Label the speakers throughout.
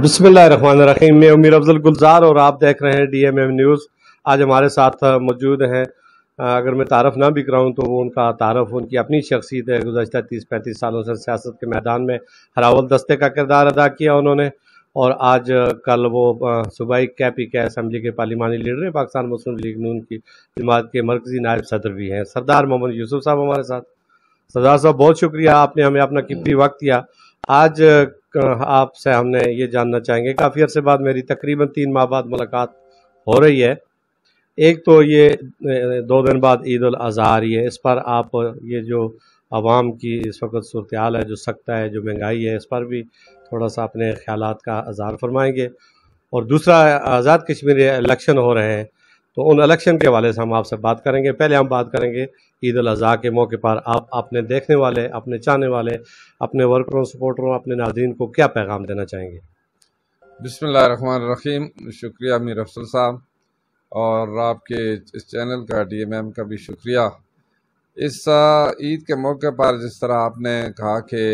Speaker 1: बसमीम मैं उमीर अफजल गुलजार और आप देख रहे हैं डी एम एम न्यूज़ आज हमारे साथ मौजूद हैं अगर मैं तारफ़ ना भी कराऊँ तो वो उनका तारफ़ उनकी अपनी शख्सियत है गुजशत तीस पैंतीस सालों से सियासत के मैदान में हरावल दस्ते का किरदार अदा किया उन्होंने और आज कल वो सूबाई कैपी पी के असम्बली के पार्लिमानी लीडर हैं पाकिस्तान मुस्लिम लीग नून की जमात के मरकजी नायब सदर भी हैं सरदार मोहम्मद यूसुफ साहब हमारे साथ सरदार साहब बहुत शुक्रिया आपने हमें अपना कीमती वक्त दिया आज आपसे हमने ये जानना चाहेंगे काफ़ी अरसे बाद मेरी तकरीबन तीन माह बाद मुलाकात हो रही है एक तो ये दो दिन बाद ईद उल अजहा रही है इस पर आप ये जो आवाम की इस वक्त सूरत हाल है जो सख्ता है जो महंगाई है इस पर भी थोड़ा सा अपने ख्याल का अजहार फरमाएँगे और दूसरा आज़ाद कश्मीर इलेक्शन हो रहे हैं तो उन इलेक्शन के हवाले से हम आपसे बात करेंगे पहले हम बात करेंगे ईद अजी के मौके पर आप अपने देखने वाले अपने चाहने वाले अपने वर्करों सपोर्टरों अपने नाजरन को क्या पैगाम देना चाहेंगे
Speaker 2: बसमान रखीम शुक्रिया मीर अफसल साहब और आपके इस चैनल का डी एम एम का भी शुक्रिया इस ईद के मौके पर जिस तरह आपने कहा कि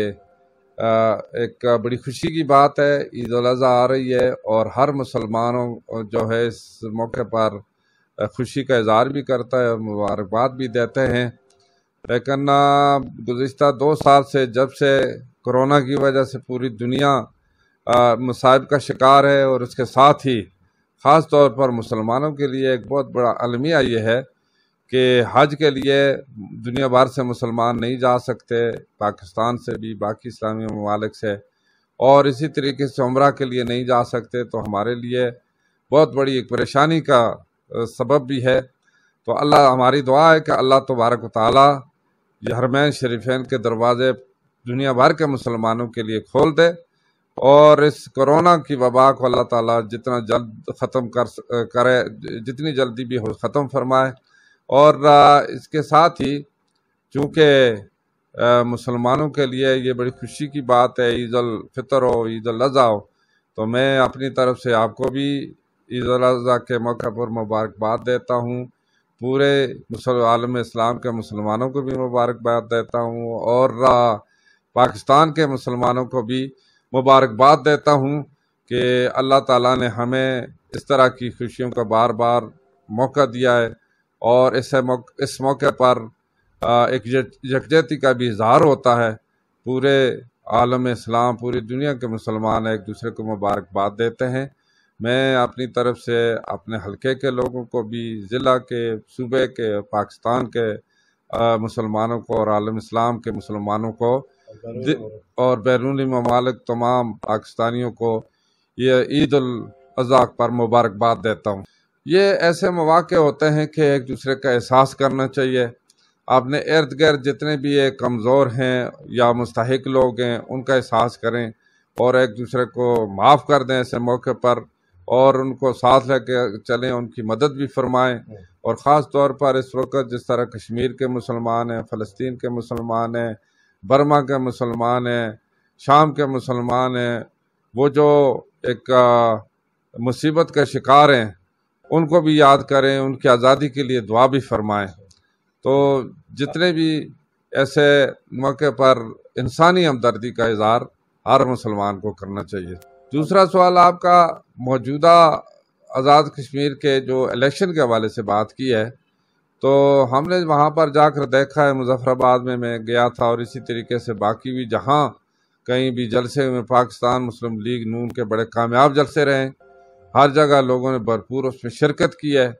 Speaker 2: एक बड़ी खुशी की बात है ईद अज़ा आ रही है और हर मुसलमानों जो है इस मौके पर खुशी का इजहार भी करता है मुबारकबाद भी देते हैं लेकिन गुज्त दो साल से जब से कोरोना की वजह से पूरी दुनिया मुसाइब का शिकार है और उसके साथ ही ख़ास तौर पर मुसलमानों के लिए एक बहुत बड़ा अलमिया ये है कि हज के लिए दुनिया भर से मुसलमान नहीं जा सकते पाकिस्तान से भी बाकी इस्लामी ममालिक से और इसी तरीके से उम्र के लिए नहीं जा सकते तो हमारे लिए बहुत बड़ी एक परेशानी का सबब भी है तो अल्लाह हमारी दुआ है कि अल्लाह तबारक ताली हरमैन शरीफेन के दरवाज़े दुनिया भर के मुसलमानों के लिए खोल दे और इस कोरोना की वबा को अल्लाह ताला जितना जल्द ख़त्म कर करे जितनी जल्दी भी हो ख़त्म फरमाए और इसके साथ ही चूँकि मुसलमानों के लिए ये बड़ी खुशी की बात है ईद फितर हो ईद अज़ी हो तो मैं अपनी तरफ से आपको भी ईदा के मौके पर मुबारकबाद देता हूँ पूरे आलम इस्लाम के मुसलमानों को भी मुबारकबाद देता हूँ और पाकिस्तान के मुसलमानों को भी मुबारकबाद देता हूँ कि अल्लाह ताला ने हमें इस तरह की खुशियों का बार बार मौका दिया है और इसे मौक, इस मौके पर एक यकजहती का भी इजहार होता है पूरे आलम इस्लाम पूरी दुनिया के मुसलमान एक दूसरे को मुबारकबाद देते हैं मैं अपनी तरफ से अपने हलके के लोगों को भी ज़िला के सूबे के पाकिस्तान के मुसलमानों को और आलम इस्लाम के मुसलमानों को और बैरूनी ममालिक तमाम पाकिस्तानियों को ये ईद अज़ा पर मुबारकबाद देता हूँ ये ऐसे मौाक़े होते हैं कि एक दूसरे का एहसास करना चाहिए आपने इर्द गिर्द जितने भी ये कमज़ोर हैं या मुस्तक लोग हैं उनका एहसास करें और एक दूसरे को माफ़ कर दें ऐसे मौके पर और उनको साथ लेके चलें उनकी मदद भी फरमाएं हम्म। और ख़ास तौर पर इस वक्त जिस तरह कश्मीर के मुसलमान हैं फ़लस्तीन के मुसलमान हैं बर्मा के मुसलमान हैं शाम के मुसलमान हैं वो जो एक मुसीबत का शिकार हैं उनको भी याद करें उनकी आज़ादी के लिए दुआ भी फरमाएं तो जितने भी ऐसे मौके पर इंसानी हमदर्दी का इजहार हर मुसलमान को करना चाहिए दूसरा सवाल आपका मौजूदा आज़ाद कश्मीर के जो इलेक्शन के हवाले से बात की है तो हमने वहाँ पर जाकर देखा है मुजफ्फराबाद में मैं गया था और इसी तरीके से बाकी भी जहाँ कहीं भी जलसे में पाकिस्तान मुस्लिम लीग नून के बड़े कामयाब जलसे रहे हर जगह लोगों ने भरपूर उसमें शिरकत की है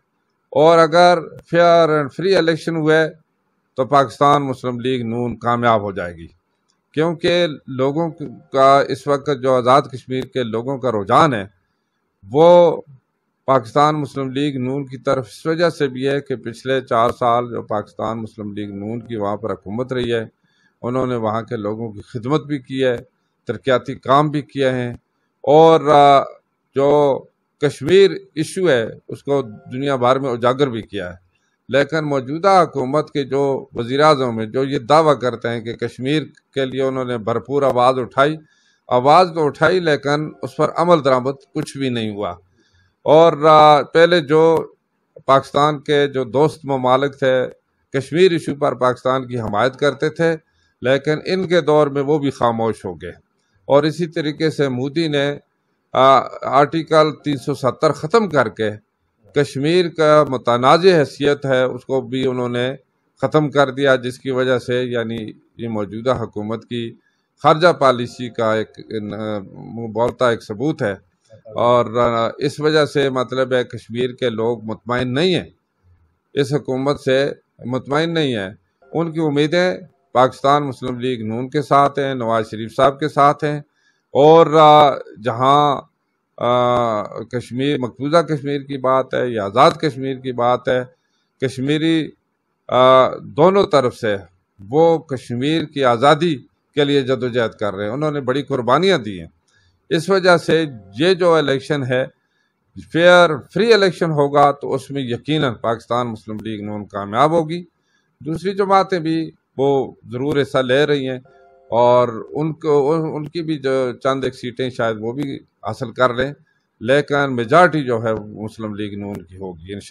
Speaker 2: और अगर फेयर एंड फ्री इलेक्शन हुए तो पाकिस्तान मुस्लिम लीग नून कामयाब हो जाएगी क्योंकि लोगों का इस वक्त जो आज़ाद कश्मीर के लोगों का रुझान है वो पाकिस्तान मुस्लिम लीग नून की तरफ इस वजह से भी है कि पिछले चार साल जो पाकिस्तान मुस्लिम लीग नून की वहाँ पर हुकूमत रही है उन्होंने वहाँ के लोगों की खिदमत भी की है तरक्याती काम भी किए हैं और जो कश्मीर इशू है उसको दुनिया भर में उजागर भी किया है लेकिन मौजूदा हुकूमत के जो वज़ी अजम है जो ये दावा करते हैं कि कश्मीर के लिए उन्होंने भरपूर आवाज़ उठाई आवाज़ तो उठाई लेकिन उस पर अमल दरामद कुछ भी नहीं हुआ और पहले जो पाकिस्तान के जो दोस्त ममालिक थे कश्मीर इशू पर पाकिस्तान की हमायत करते थे लेकिन इनके दौर में वो भी खामोश हो गए और इसी तरीके से मोदी ने आ, आर्टिकल 370 ख़त्म करके कश्मीर का मतनाज़ हैसियत है उसको भी उन्होंने ख़त्म कर दिया जिसकी वजह से यानी ये मौजूदा हुकूमत की खारजा पॉलिसी का एक बोलता एक सबूत है और इस वजह से मतलब है कश्मीर के लोग मुतमिन नहीं हैं इस हुकूमत से मुतमिन नहीं हैं उनकी उम्मीदें पाकिस्तान मुस्लिम लीग नून के साथ हैं नवाज शरीफ साहब के साथ हैं और जहाँ कश्मीर मकबूजा कश्मीर की बात है या आज़ाद कश्मीर की बात है कश्मीरी आ, दोनों तरफ से वो कश्मीर की आज़ादी के लिए जदोजहद कर रहे हैं उन्होंने बड़ी कुर्बानियाँ दी हैं इस वजह से ये जो इलेक्शन है फेयर फ्री इलेक्शन होगा तो उसमें यकीनन पाकिस्तान मुस्लिम लीग नून कामयाब होगी दूसरी जमातें भी वो ज़रूर हिस्सा ले रही हैं और उनको उनकी भी जो चंद एक सीटें शायद वो भी हासिल कर लें लेकिन मेजॉरिटी जो है मुस्लिम लीग नून की होगी इन